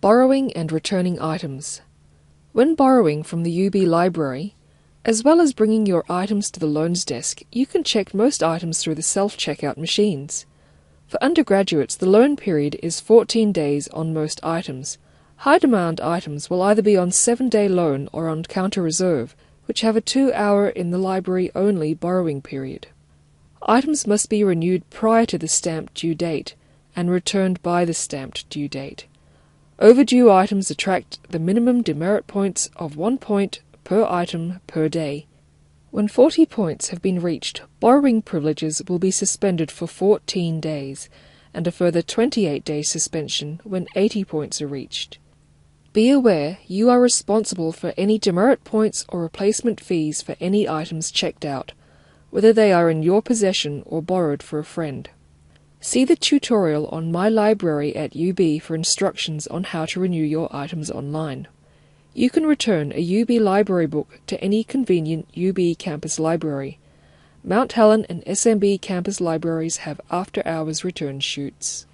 borrowing and returning items. When borrowing from the UB library, as well as bringing your items to the loans desk, you can check most items through the self checkout machines. For undergraduates, the loan period is 14 days on most items. High demand items will either be on seven day loan or on counter reserve, which have a two hour in the library only borrowing period. Items must be renewed prior to the stamped due date and returned by the stamped due date. Overdue items attract the minimum demerit points of 1 point per item per day. When 40 points have been reached, borrowing privileges will be suspended for 14 days, and a further 28 day suspension when 80 points are reached. Be aware you are responsible for any demerit points or replacement fees for any items checked out, whether they are in your possession or borrowed for a friend. See the tutorial on My Library at UB for instructions on how to renew your items online. You can return a UB library book to any convenient UB campus library. Mount Helen and SMB campus libraries have after hours return shoots.